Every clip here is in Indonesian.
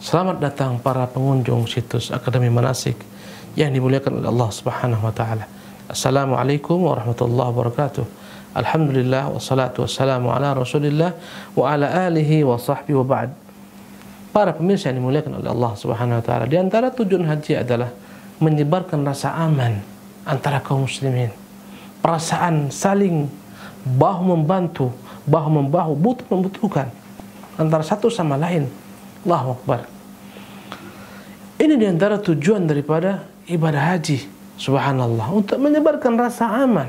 Selamat datang para pengunjung situs Akademi Manasik yang dimuliakan oleh Allah Subhanahu wa taala. Assalamualaikum warahmatullahi wabarakatuh. Alhamdulillah wassalatu wassalamu ala Rasulillah wa ala alihi wa sahbihi wa ba'd. Para pemirsa yang dimuliakan oleh Allah Subhanahu wa taala, di antara tujuan haji adalah menyebarkan rasa aman antara kaum muslimin. Perasaan saling bahu membantu, bahu membahu, butuh membutuhkan antara satu sama lain. Allahu Akbar. Ini diantara tujuan daripada ibadah haji. Subhanallah. Untuk menyebarkan rasa aman.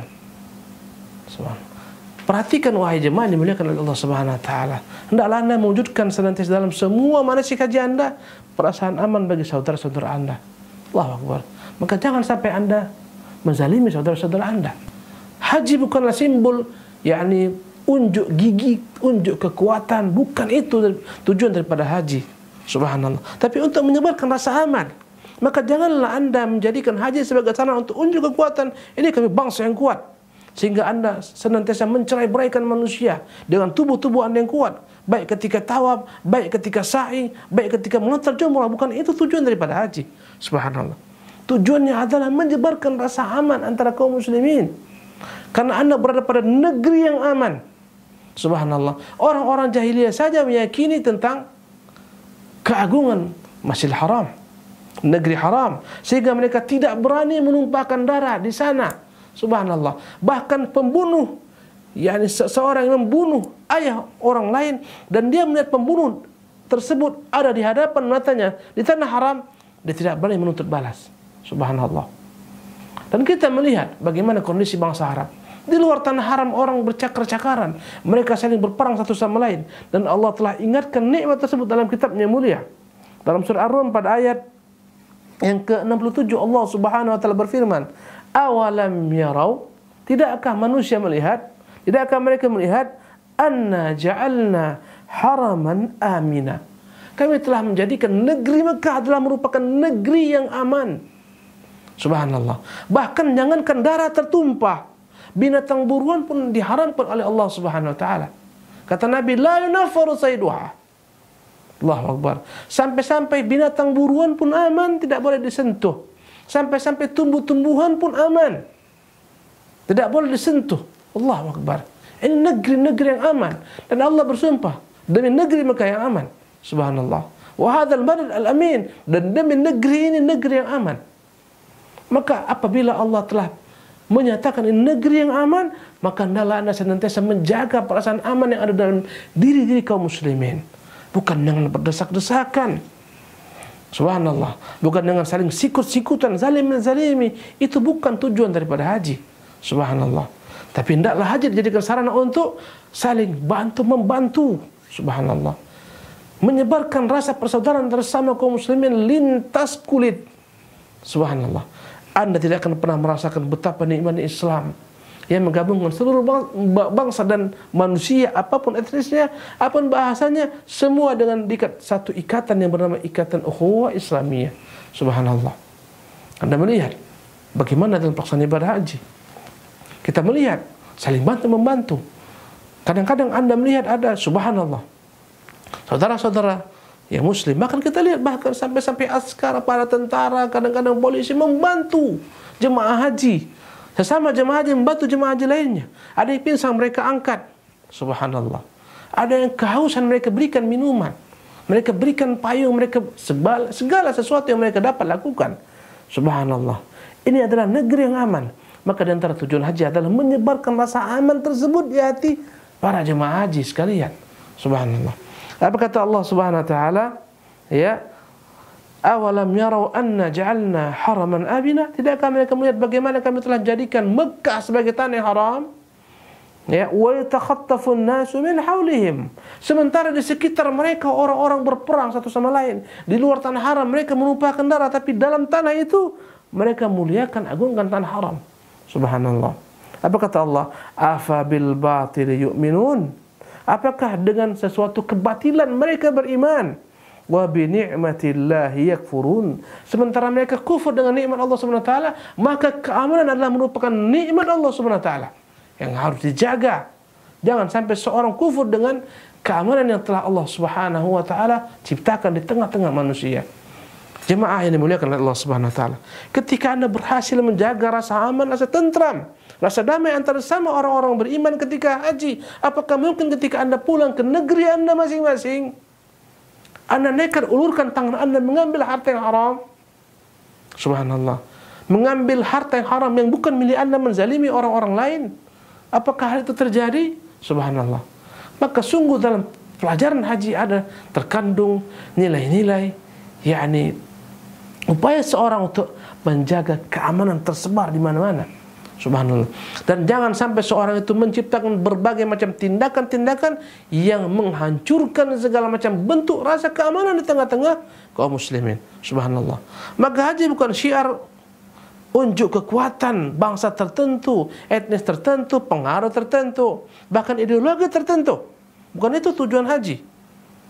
Perhatikan wahai jemaah yang dimuliakan oleh Allah Subhanahu wa taala. Hendaklah Anda mewujudkan senantiasa dalam semua manasik haji Anda perasaan aman bagi saudara-saudara Anda. Allahu Akbar. Maka jangan sampai Anda menzalimi saudara-saudara Anda. Haji bukanlah simbol yakni unjuk gigi, unjuk kekuatan, bukan itu tujuan daripada haji. Subhanallah. Tapi untuk menyebarkan rasa aman. Maka janganlah Anda menjadikan haji sebagai sarana untuk unjuk kekuatan. Ini kami bangsa yang kuat. Sehingga Anda senantiasa mencerai beraikan manusia dengan tubuh-tubuh Anda yang kuat. Baik ketika tawaf, baik ketika sa'i, baik ketika melontar jumrah. Bukan itu tujuan daripada haji. Subhanallah. Tujuannya adalah menyebarkan rasa aman antara kaum muslimin. Karena Anda berada pada negeri yang aman. Subhanallah. Orang-orang jahiliyah saja meyakini tentang keagungan Masjidil Haram, negeri haram, sehingga mereka tidak berani menumpahkan darah di sana. Subhanallah. Bahkan pembunuh yakni seorang yang membunuh ayah orang lain dan dia melihat pembunuh tersebut ada di hadapan matanya di tanah haram, dia tidak berani menuntut balas. Subhanallah. Dan kita melihat bagaimana kondisi bangsa Arab di luar tanah haram orang bercakar-cakaran. Mereka saling berperang satu sama lain. Dan Allah telah ingatkan nikmat tersebut dalam kitabnya mulia. Dalam surah Ar-Rum pada ayat yang ke-67 Allah Subhanahu wa taala berfirman, "Awalam yarau?" Tidakkah manusia melihat? Tidakkah mereka melihat anna ja'alna haraman amina? Kami telah menjadikan negeri Mekah adalah merupakan negeri yang aman. Subhanallah. Bahkan jangankan darah tertumpah, Binatang buruan pun diharamkan oleh Allah Subhanahu wa taala. Kata Nabi, la yunaffaru sayduha. Allahu Akbar. Sampai-sampai binatang buruan pun aman, tidak boleh disentuh. Sampai-sampai tumbuh-tumbuhan pun aman. Tidak boleh disentuh. Allahu Akbar. Ini negeri-negeri yang aman. Dan Allah bersumpah, demi negeri mereka yang aman. Subhanallah. Wa hadzal balad al-amin. Dan demi negeri ini negeri yang aman. Maka apabila Allah telah menyatakan ini negeri yang aman, maka hendaklah Anda senantiasa menjaga perasaan aman yang ada dalam diri-diri kaum muslimin. Bukan dengan berdesak-desakan. Subhanallah. Bukan dengan saling sikut-sikutan, zalim zalimi Itu bukan tujuan daripada haji. Subhanallah. Tapi hendaklah haji dijadikan sarana untuk saling bantu membantu. Subhanallah. Menyebarkan rasa persaudaraan bersama kaum muslimin lintas kulit. Subhanallah. Anda tidak akan pernah merasakan betapa nikmat Islam yang menggabungkan seluruh bangsa dan manusia apapun etnisnya, apapun bahasanya, semua dengan diikat satu ikatan yang bernama ikatan ukhuwah Islamiyah. Subhanallah. Anda melihat bagaimana dalam pelaksanaan ibadah haji. Kita melihat saling bantu membantu. Kadang-kadang Anda melihat ada subhanallah. Saudara-saudara ya muslim. Bahkan kita lihat bahkan sampai-sampai askar, para tentara, kadang-kadang polisi membantu jemaah haji. Sesama jemaah haji membantu jemaah haji lainnya. Ada yang pingsan mereka angkat. Subhanallah. Ada yang kehausan mereka berikan minuman. Mereka berikan payung, mereka segala, segala sesuatu yang mereka dapat lakukan. Subhanallah. Ini adalah negeri yang aman. Maka di antara tujuan haji adalah menyebarkan rasa aman tersebut di hati para jemaah haji sekalian. Subhanallah. Apa kata Allah Subhanahu wa taala? Ya. Awalam yarau anna ja'alna haraman abina? Tidakkah mereka melihat bagaimana kami telah jadikan Mekah sebagai tanah haram? Ya, wa yatakhattafu nasu min haulihim. Sementara di sekitar mereka orang-orang berperang satu sama lain. Di luar tanah haram mereka menumpahkan darah tapi dalam tanah itu mereka muliakan agungkan tanah haram. Subhanallah. Apa kata Allah? Afa bil batil yu'minun Apakah dengan sesuatu kebatilan mereka beriman? Wa bi ni'matillahi yakfurun. Sementara mereka kufur dengan nikmat Allah Subhanahu wa taala, maka keamanan adalah merupakan nikmat Allah Subhanahu wa taala yang harus dijaga. Jangan sampai seorang kufur dengan keamanan yang telah Allah Subhanahu wa taala ciptakan di tengah-tengah manusia. Jemaah yang dimuliakan oleh Allah Subhanahu wa taala. Ketika Anda berhasil menjaga rasa aman, rasa tentram, rasa damai antara sama orang-orang beriman ketika haji, apakah mungkin ketika Anda pulang ke negeri Anda masing-masing Anda nekat ulurkan tangan Anda mengambil harta yang haram? Subhanallah. Mengambil harta yang haram yang bukan milik Anda menzalimi orang-orang lain. Apakah hal itu terjadi? Subhanallah. Maka sungguh dalam pelajaran haji ada terkandung nilai-nilai yakni upaya seorang untuk menjaga keamanan tersebar di mana-mana. Subhanallah. Dan jangan sampai seorang itu menciptakan berbagai macam tindakan-tindakan yang menghancurkan segala macam bentuk rasa keamanan di tengah-tengah kaum muslimin. Subhanallah. Maka haji bukan syiar unjuk kekuatan bangsa tertentu, etnis tertentu, pengaruh tertentu, bahkan ideologi tertentu. Bukan itu tujuan haji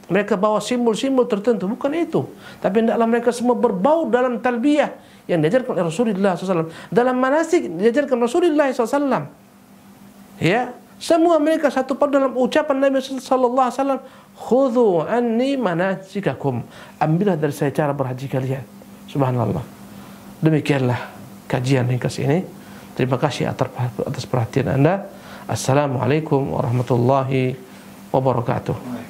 mereka bawa simbol-simbol tertentu bukan itu tapi hendaklah mereka semua berbau dalam talbiyah yang diajarkan oleh Rasulullah SAW dalam manasik diajarkan Rasulullah SAW ya semua mereka satu padu dalam ucapan Nabi Sallallahu Alaihi Wasallam khudu anni manasikakum ambillah dari saya cara berhaji kalian subhanallah demikianlah kajian yang ke sini terima kasih atas perhatian anda assalamualaikum warahmatullahi wabarakatuh